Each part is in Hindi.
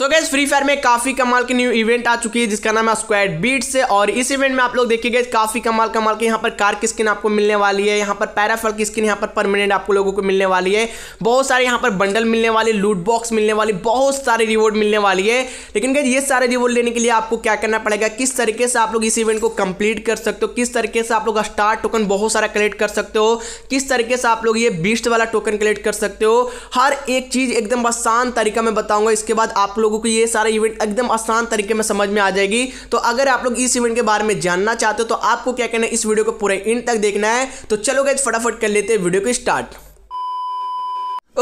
सो so गैस फ्री फायर में काफी कमाल की न्यू इवेंट आ चुकी है जिसका नाम है स्क्वाड बीट्स है और इस इवेंट में आप लोग देखिए काफी कमाल कमाल के यहाँ पर कार की स्किन आपको मिलने वाली है यहाँ पर पैराफल की स्किन यहाँ पर परमानेंट आपको लोगों को मिलने वाली है बहुत सारे यहाँ पर बंडल मिलने वाले लूट बॉक्स मिलने वाली बहुत सारे रिवॉर्ड मिलने वाली है लेकिन गैस ये सारे रिवॉर्ड लेने के लिए आपको क्या करना पड़ेगा किस तरीके से आप लोग इस इवेंट को कंप्लीट कर सकते हो किस तरीके से आप लोग स्टार टोकन बहुत सारा कलेक्ट कर सकते हो किस तरीके से आप लोग ये बीस्ट वाला टोकन कलेक्ट कर सकते हो हर एक चीज एकदम आसान तरीका मैं बताऊंगा इसके बाद आप लोग लोगों को ये सारा इवेंट एकदम आसान तरीके में समझ में आ जाएगी तो अगर आप लोग इस इवेंट के बारे में जानना चाहते हो तो आपको क्या कहना है इस वीडियो को पूरे इंड तक देखना है तो चलो गए फटाफट कर लेते हैं वीडियो को स्टार्ट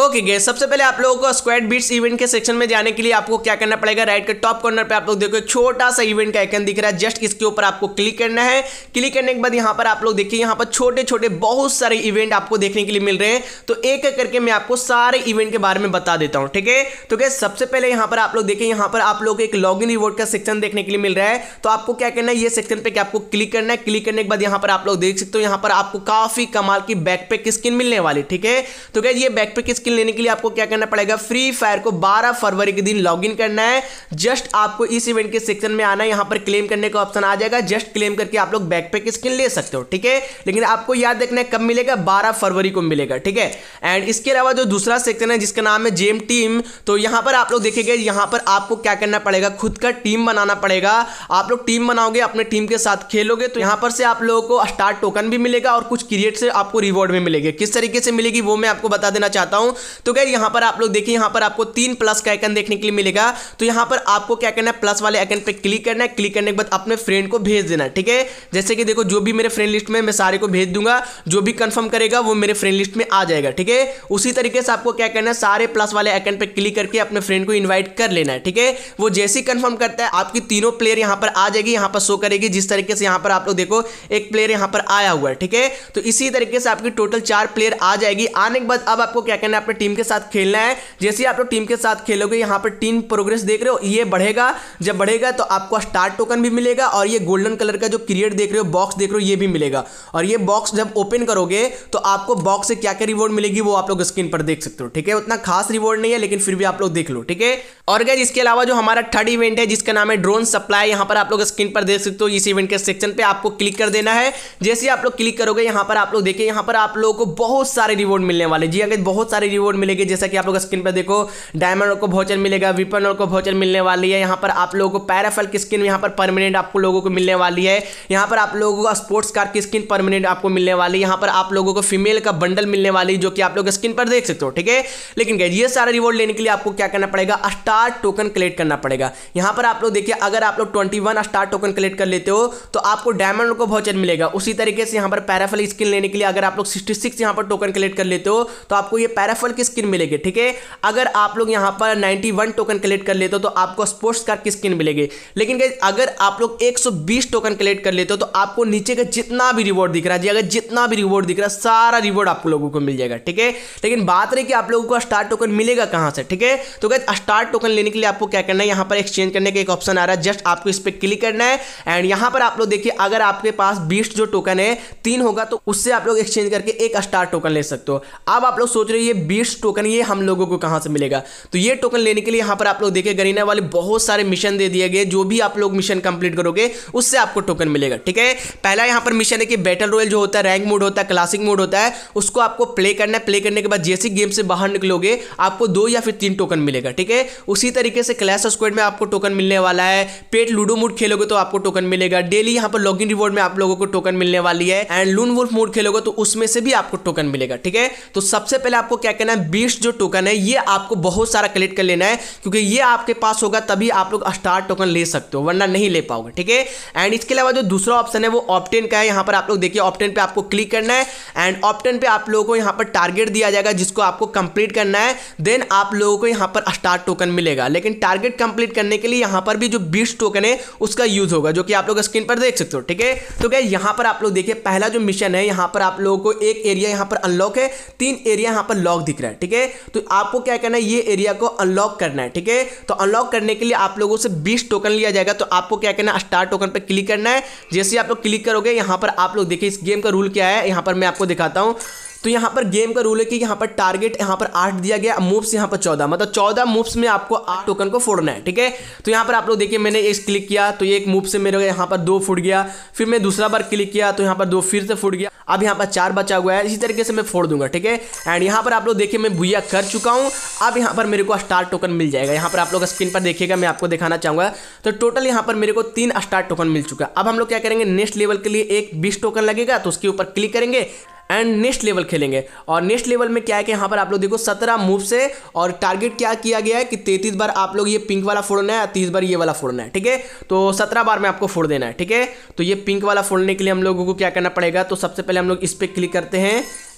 ओके गे सबसे पहले आप लोगों को स्क्वाड बीट्स इवेंट के सेक्शन में जाने के लिए आपको क्या करना पड़ेगा राइट के टॉप कॉर्नर पे आप लोग देखो एक छोटा सा इवेंट का आइकन दिख रहा है जस्ट इसके ऊपर आपको क्लिक करना है क्लिक करने के बाद यहाँ पर आप लोग देखिए यहाँ पर छोटे छोटे बहुत सारे इवेंट आपको देखने के लिए मिल रहे हैं तो एक एक करके मैं आपको सारे इवेंट के बारे में बता देता हूँ ठीक है तो क्या सबसे पहले यहाँ पर आप लोग देखिए यहाँ पर आप लोग एक लॉग इन का सेक्शन देखने के लिए मिल रहा है तो आपको क्या करना है ये सेक्शन पे आपको क्लिक करना है क्लिक करने के बाद यहाँ पर आप लोग देख सकते हो यहाँ पर आपको काफी कमाल की बैकपैक स्किन मिलने वाली ठीक है तो क्या ये बैकपैक स्किन लेने के लिए आपको क्या करना पड़ेगा फ्री फायर को 12 फरवरी के दिन लॉगिन करना है जस्ट आपको इस इवेंट के सेक्शन में आना है पर क्लेम करने का ऑप्शन आ जाएगा जस्ट क्लेम करके आप लोग बैकपैक स्किन ले सकते हो ठीक है लेकिन आपको याद रखना है कब मिलेगा बारह फरवरी को मिलेगा ठीक है एंड इसके अलावा जो दूसरा सेक्शन है जिसका नाम है जेम टीम तो यहां पर आप लोग देखेगा यहाँ पर आपको क्या करना पड़ेगा खुद का टीम बनाना पड़ेगा आप लोग टीम बनाओगे अपने टीम के साथ खेलोगे तो यहां पर से आप लोगों को स्टार टोकन भी मिलेगा और कुछ क्रिएट से आपको रिवॉर्ड भी मिलेगा किस तरीके से मिलेगी वो मैं आपको बता देना चाहता हूँ तो गैर यहां पर आप लोग देखिए यहां पर आपको तीन प्लस का आइकन देखने के लिए मिलेगा तो यहां पर आपको क्या करना है प्लस वाले आइकन पर क्लिक करना है क्लिक करने के बाद अपने फ्रेंड को भेज देना ठीक है जैसे कि देखो जो भी मेरे फ्रेंड लिस्ट में मैं सारे को भेज दूंगा जो भी कंफर्म करेगा वो मेरे फ्रेंड लिस्ट में आ जाएगा ठीक है उसी तरीके से आपको क्या करना है सारे प्लस वाले आइकन पर क्लिक करके अपने फ्रेंड को इन्वाइट कर लेना है ठीक है वो जैसे ही कंफर्म करता है आपकी तीनों प्लेयर यहां पर आ जाएगी यहां पर शो करेगी जिस तरीके से यहां पर आप लोग देखो एक प्लेयर यहां पर आया हुआ है ठीक है तो इसी तरीके से आपकी टोटल चार प्लेयर आ जाएगी आने के बाद अब आपको क्या करना है अपनी टीम के साथ खेलना है जैसे ही आप लोग टीम के साथ खेलोगे यहाँ पर टीम प्रोग्रेस देख रहे हो ये बढ़ेगा जब बढ़ेगा तो आपको स्टार टोकन भी मिलेगा और ये गोल्डन कलर का जो क्रिएट देख रहे हो बॉक्स देख रहे हो ये भी मिलेगा और ये बॉक्स जब ओपन करोगे तो आपको बॉक्स से क्या क्या रिवॉर्ड मिलेगी वो आप लोग स्क्रीन पर देख सकते हो ठीक है उतना खास रिवॉर्ड नहीं है लेकिन फिर भी आप लोग देख लो ठीक है और गैज इसके अलावा जो हमारा थर्ड इवेंट है जिसका नाम है ड्रोन सप्लाई यहाँ पर आप लोग स्क्रीन पर देख सकते हो इस इवेंट के सेक्शन पे आपको क्लिक कर देना है जैसे आप लोग क्लिक करोगे यहाँ पर आप लोग देखिए यहाँ पर आप लोगों को बहुत सारे रिवॉर्ड मिलने वाले जी अगर हाँ बहुत सारे रिवॉर्ड मिलेगी जैसा कि आप लोग स्क्रीन पर देखो डायमंड को भोचर मिलेगा विपन और को भोचर मिलने वाली है यहाँ पर आप लोगों को पैराफल की स्किन यहाँ पर परमानेंट आपको लोगों को मिलने वाली है यहाँ पर आप लोगों को स्पोर्ट्स कार की स्किन परमानेंट आपको मिलने वाली है यहाँ पर आप लोगों को फीमेल का बंडल मिलने वाली जो कि आप लोग स्क्रीन पर देख सकते हो ठीक है लेकिन गैज ये सारा रिवॉर्ड लेने के लिए आपको क्या करना पड़ेगा स्टार टोकन कलेक्ट करना पड़ेगा यहाँ पर आप लोग देखिए अगर आप लोग ट्वेंटी स्टार टोकन कलेक्ट कर लेते हो तो आपको डायमंड को भोचर मिलेगा उसी तरीके से यहाँ पर पैराफल स्किन लेने के लिए अगर आप लोग सिक्सटी यहाँ पर टोकन कलेक्ट कर लेते हो तो आपको ये पैराफल राइफल की स्किन मिलेगी ठीक है अगर आप लोग यहां पर 91 टोकन कलेक्ट कर लेते हो तो आपको स्पोर्ट्स कार की स्किन मिलेगी लेकिन अगर आप लोग 120 टोकन कलेक्ट कर लेते हो तो आपको नीचे का जितना भी रिवॉर्ड दिख रहा है अगर जितना भी रिवॉर्ड दिख रहा है सारा रिवॉर्ड आप लोगों को मिल जाएगा ठीक है लेकिन बात रही कि आप लोगों को स्टार टोकन मिलेगा कहां से ठीक है तो गए स्टार टोकन लेने के लिए आपको क्या करना है यहां पर एक्सचेंज करने का एक ऑप्शन आ रहा है जस्ट आपको इस पर क्लिक करना है एंड यहां पर आप लोग देखिए अगर आपके पास बीस जो टोकन है तीन होगा तो उससे आप लोग एक्सचेंज करके एक स्टार टोकन ले सकते हो अब आप लोग सोच रहे हो ये बीस टोकन ये हम लोगों को कहाँ से मिलेगा तो ये टोकन लेने के लिए यहाँ पर आप लोग देखिए गरीना वाले बहुत सारे मिशन दे दिए गए जो भी आप लोग मिशन कंप्लीट करोगे उससे आपको टोकन मिलेगा ठीक है पहला यहाँ पर मिशन है कि बैटल रॉयल जो होता है रैंक मोड होता है क्लासिक मोड होता है उसको आपको प्ले करना है प्ले करने के बाद जैसे गेम से बाहर निकलोगे आपको दो या फिर तीन टोकन मिलेगा ठीक है उसी तरीके से क्लैश स्क्वाड में आपको टोकन मिलने वाला है पेट लूडो मोड खेलोगे तो आपको टोकन मिलेगा डेली यहाँ पर लॉग इन रिवॉर्ड में आप लोगों को टोकन मिलने वाली है एंड लून वोल्फ मोड खेलोगे तो उसमें से भी आपको टोकन मिलेगा ठीक है तो सबसे पहले आपको क्या क्या कहना है बीस जो टोकन है ये आपको बहुत सारा कलेक्ट कर लेना है क्योंकि ये आपके पास होगा तभी आप लोग स्टार टोकन ले सकते हो वरना नहीं ले पाओगे ठीक है एंड इसके अलावा जो दूसरा ऑप्शन है वो ऑप्टेन का है यहाँ पर आप लोग देखिए ऑप्टेन पर आपको क्लिक करना है एंड ऑप्टेन पर आप लोगों को यहाँ पर टारगेट दिया जाएगा जिसको आपको कंप्लीट करना है देन आप लोगों को यहाँ पर स्टार टोकन मिलेगा लेकिन टारगेट कंप्लीट करने के लिए यहाँ पर भी जो बीस टोकन है उसका यूज होगा जो कि आप लोग स्क्रीन पर देख सकते हो ठीक है तो क्या यहाँ पर आप लोग देखिए पहला जो मिशन है यहाँ पर आप लोगों को एक एरिया यहाँ पर अनलॉक है तीन एरिया यहाँ पर लॉक दिख रहा है ठीक है तो आपको क्या करना है ये एरिया को अनलॉक करना है ठीक है तो अनलॉक करने के लिए आप लोगों से बीस टोकन लिया जाएगा तो आपको क्या करना है स्टार टोकन पर क्लिक करना है जैसे आप लोग क्लिक करोगे यहाँ पर आप लोग देखिए इस गेम का रूल क्या है यहाँ पर मैं आपको दिखाता हूँ तो यहाँ पर गेम का रूल है कि यहाँ पर टारगेट यहाँ पर आठ दिया गया मूव्स यहाँ पर चौदह मतलब चौदह मूव्स में आपको आठ टोकन को फोड़ना है ठीक है तो यहाँ पर आप लोग देखिए मैंने एक क्लिक किया तो एक मूव से मेरे यहाँ पर दो फुट गया फिर मैं दूसरा बार क्लिक किया तो यहाँ पर दो फिर से फुट गया अब यहाँ पर चार बचा हुआ है इसी तरीके से मैं फोड़ दूंगा ठीक है एंड यहाँ पर आप लोग देखिए मैं भूया कर चुका हूँ अब यहाँ पर मेरे को स्टार टोकन मिल जाएगा यहाँ पर आप लोग स्क्रीन पर देखिएगा मैं आपको दिखाना चाहूंगा तो टोटल यहाँ पर मेरे को तीन स्टार टोकन मिल चुका अब हम लोग क्या करेंगे नेक्स्ट लेवल के लिए एक बीस टोकन लगेगा तो उसके ऊपर क्लिक करेंगे एंड नेक्स्ट लेवल खेलेंगे और नेक्स्ट लेवल में क्या है कि यहाँ पर आप लोग देखो सत्रह मूव से और टारगेट क्या किया गया है कि तैतीस बार आप लोग ये पिंक वाला फोड़ना है तीस बार ये वाला फोड़ना है ठीक है तो सत्रह बार में आपको फोड़ देना है ठीक है तो ये पिंक वाला फोड़ने के लिए हम लोगों को क्या करना पड़ेगा तो सबसे पहले हम लोग इस पर क्लिक करते हैं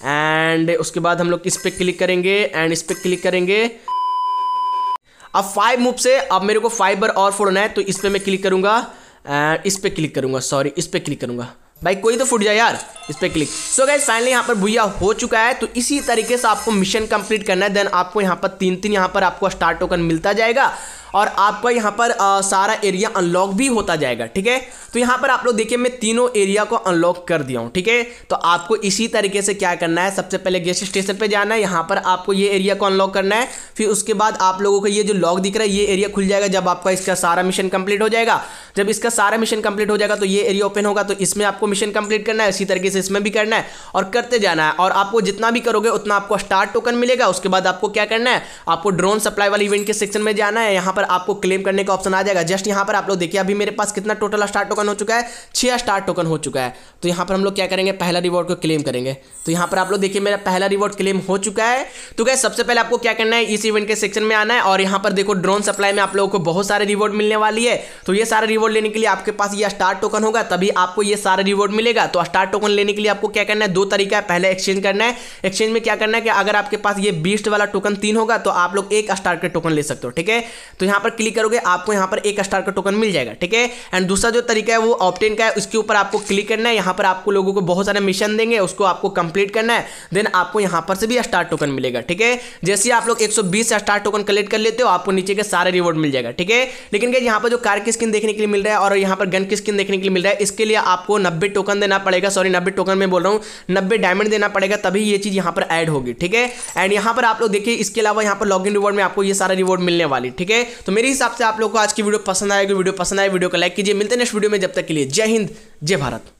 एंड उसके बाद हम लोग इस पर क्लिक करेंगे एंड इस पर क्लिक करेंगे अब फाइव मूव से अब मेरे को फाइव बार और फोड़ना है तो इस पर मैं क्लिक करूँगा एंड इस पर क्लिक करूँगा सॉरी इस पर क्लिक करूँगा भाई कोई तो फुट जाए यार इस पर क्लिक सो गए फाइनली यहाँ पर भूया हो चुका है तो इसी तरीके से आपको मिशन कंप्लीट करना है देन आपको यहाँ पर तीन तीन यहाँ पर आपको स्टार टोकन मिलता जाएगा और आपका यहाँ पर आ, सारा एरिया अनलॉक भी होता जाएगा ठीक है तो यहाँ पर आप लोग देखिए मैं तीनों एरिया को अनलॉक कर दिया हूँ ठीक है तो आपको इसी तरीके से क्या करना है सबसे पहले गेस्ट स्टेशन पे जाना है यहाँ पर आपको ये एरिया को अनलॉक करना है फिर उसके बाद आप लोगों को ये जो लॉक दिख रहा है ये एरिया खुल जाएगा जब आपका इसका सारा मिशन कंप्लीट हो जाएगा जब इसका सारा मिशन कंप्लीट हो जाएगा तो ये एरिया ओपन होगा तो इसमें आपको मिशन कंप्लीट करना है इसी तरीके से इसमें भी करना है और करते जाना है और आपको जितना भी करोगे उतना आपको स्टार्ट टोकन मिलेगा उसके बाद आपको क्या करना है आपको ड्रोन सप्लाई वाले इवेंट के सेक्शन में जाना है यहां पर आपको क्लेम करने का ऑप्शन आ जाएगा जस्ट यहां पर आप लोग देखिए अभी मेरे पास कितना टोटल स्टार टोकन हो चुका है छह स्टार टोकन हो चुका है तो यहां पर हम लोग क्या करेंगे पहला रिवॉर्ड को क्लेम करेंगे तो यहां पर आप लोग देखिए मेरा पहला रिवॉर्ड क्लेम हो चुका है तो क्या सबसे पहले आपको क्या करना है इस इवेंट के सेक्शन में आना है और यहां पर देखो ड्रोन सप्लाई में आप लोगों को बहुत सारे रिवॉर्ड मिलने वाली है तो ये सारे रिवॉर्ड रिवॉर्ड लेने के लिए आपके पास ये स्टार टोकन होगा तभी आपको ये सारा रिवॉर्ड मिलेगा तो स्टार टोकन लेने के लिए आपको क्या करना है दो तरीका है पहले एक्सचेंज करना है एक्सचेंज में क्या करना है कि अगर आपके पास ये बीस्ट वाला टोकन तीन होगा तो आप लोग एक स्टार का टोकन ले सकते हो ठीक है तो यहाँ पर क्लिक करोगे आपको यहाँ पर एक स्टार का टोकन मिल जाएगा ठीक है एंड दूसरा जो तरीका है वो ऑप्टेन का है उसके ऊपर आपको क्लिक करना है यहाँ पर आपको लोगों को बहुत सारे मिशन देंगे उसको आपको कंप्लीट करना है देन आपको यहाँ पर से भी स्टार टोकन मिलेगा ठीक है जैसे आप लोग एक 120 स्टार टोकन कलेक्ट कर लेते हो आपको नीचे के सारे रिवॉर्ड मिल जाएगा ठीक है लेकिन यहाँ पर जो कार की स्किन देखने के लिए मिल रहा है और यहाँ पर गन की स्किन देखने के लिए मिल रहा है इसके लिए आपको नब्बे टोकन देना पड़ेगा सॉरी नब्बे टोकन में बोल रहा हूँ नब्बे डायमंड देना पड़ेगा तभी ये चीज़ यहाँ पर ऐड होगी ठीक है एंड यहाँ पर आप लोग देखिए इसके अलावा यहाँ पर लॉगिन रिवॉर्ड में आपको ये सारा रिवॉर्ड मिलने वाली ठीक है तो मेरे हिसाब से आप लोग को आज की वीडियो पसंद आएगी वीडियो पसंद आए वीडियो को लाइक कीजिए मिलते नेक्स्ट वीडियो में जब तक के लिए जय हिंद जय भारत